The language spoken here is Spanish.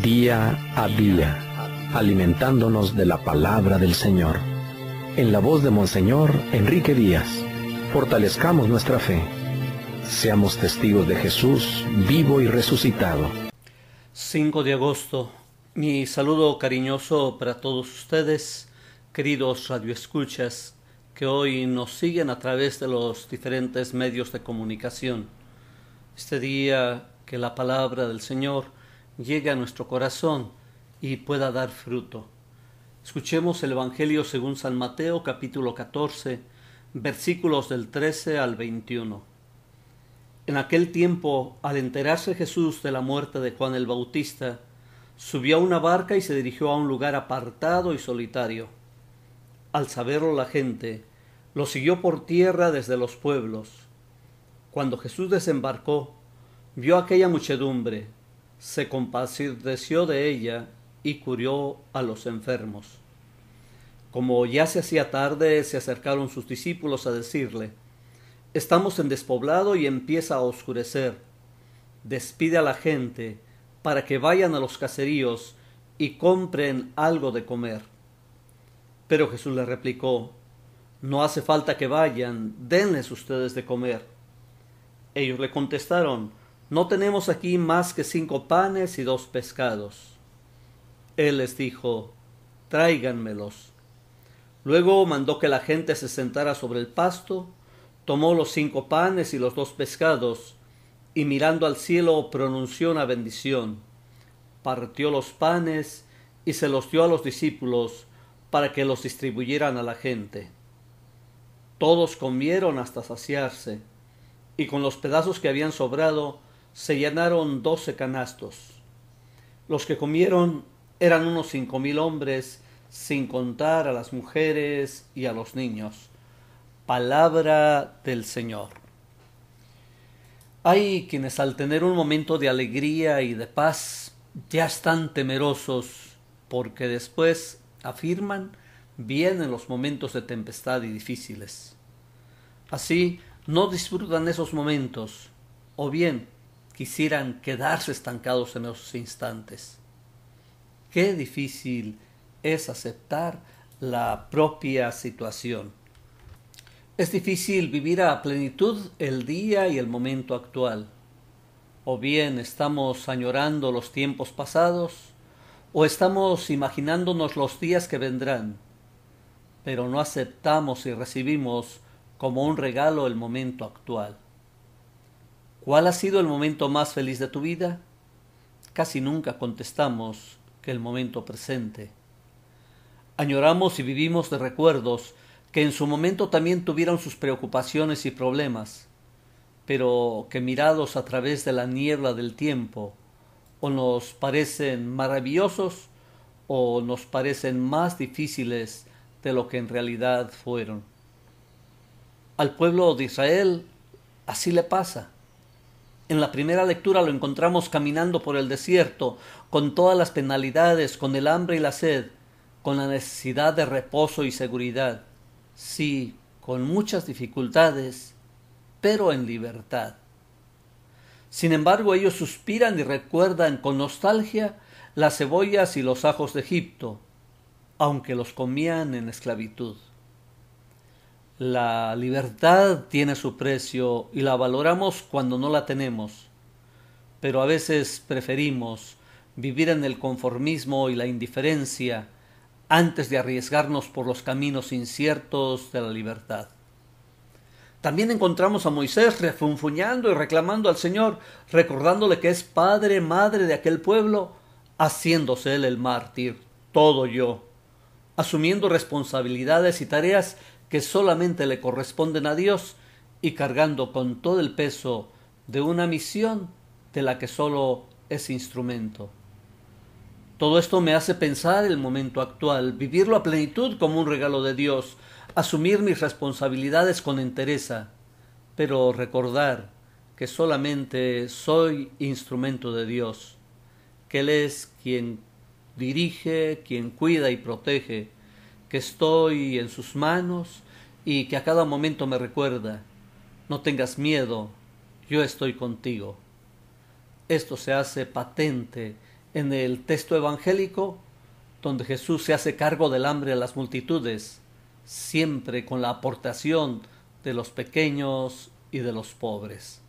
día a día, alimentándonos de la palabra del Señor. En la voz de Monseñor Enrique Díaz, fortalezcamos nuestra fe. Seamos testigos de Jesús vivo y resucitado. 5 de agosto. Mi saludo cariñoso para todos ustedes, queridos radioescuchas, que hoy nos siguen a través de los diferentes medios de comunicación. Este día que la palabra del Señor llegue a nuestro corazón y pueda dar fruto. Escuchemos el Evangelio según San Mateo capítulo 14 versículos del 13 al 21. En aquel tiempo, al enterarse Jesús de la muerte de Juan el Bautista, subió a una barca y se dirigió a un lugar apartado y solitario. Al saberlo la gente, lo siguió por tierra desde los pueblos. Cuando Jesús desembarcó, vio aquella muchedumbre se compadeció de ella y curió a los enfermos. Como ya se hacía tarde, se acercaron sus discípulos a decirle, Estamos en despoblado y empieza a oscurecer. Despide a la gente para que vayan a los caseríos y compren algo de comer. Pero Jesús le replicó, No hace falta que vayan, denles ustedes de comer. Ellos le contestaron, no tenemos aquí más que cinco panes y dos pescados. Él les dijo, tráiganmelos. Luego mandó que la gente se sentara sobre el pasto, tomó los cinco panes y los dos pescados, y mirando al cielo pronunció una bendición, partió los panes y se los dio a los discípulos para que los distribuyeran a la gente. Todos comieron hasta saciarse, y con los pedazos que habían sobrado, se llenaron doce canastos. Los que comieron eran unos cinco mil hombres, sin contar a las mujeres y a los niños. Palabra del Señor. Hay quienes al tener un momento de alegría y de paz ya están temerosos porque después afirman vienen los momentos de tempestad y difíciles. Así no disfrutan esos momentos o bien quisieran quedarse estancados en esos instantes. Qué difícil es aceptar la propia situación. Es difícil vivir a plenitud el día y el momento actual. O bien estamos añorando los tiempos pasados, o estamos imaginándonos los días que vendrán, pero no aceptamos y recibimos como un regalo el momento actual. ¿Cuál ha sido el momento más feliz de tu vida? Casi nunca contestamos que el momento presente. Añoramos y vivimos de recuerdos que en su momento también tuvieron sus preocupaciones y problemas, pero que mirados a través de la niebla del tiempo, o nos parecen maravillosos o nos parecen más difíciles de lo que en realidad fueron. Al pueblo de Israel así le pasa en la primera lectura lo encontramos caminando por el desierto, con todas las penalidades, con el hambre y la sed, con la necesidad de reposo y seguridad. Sí, con muchas dificultades, pero en libertad. Sin embargo, ellos suspiran y recuerdan con nostalgia las cebollas y los ajos de Egipto, aunque los comían en esclavitud. La libertad tiene su precio y la valoramos cuando no la tenemos, pero a veces preferimos vivir en el conformismo y la indiferencia antes de arriesgarnos por los caminos inciertos de la libertad. También encontramos a Moisés refunfuñando y reclamando al Señor, recordándole que es padre, madre de aquel pueblo, haciéndose él el mártir, todo yo, asumiendo responsabilidades y tareas que solamente le corresponden a Dios y cargando con todo el peso de una misión de la que solo es instrumento. Todo esto me hace pensar el momento actual, vivirlo a plenitud como un regalo de Dios, asumir mis responsabilidades con entereza, pero recordar que solamente soy instrumento de Dios, que Él es quien dirige, quien cuida y protege, que estoy en sus manos y que a cada momento me recuerda, no tengas miedo, yo estoy contigo. Esto se hace patente en el texto evangélico, donde Jesús se hace cargo del hambre a las multitudes, siempre con la aportación de los pequeños y de los pobres.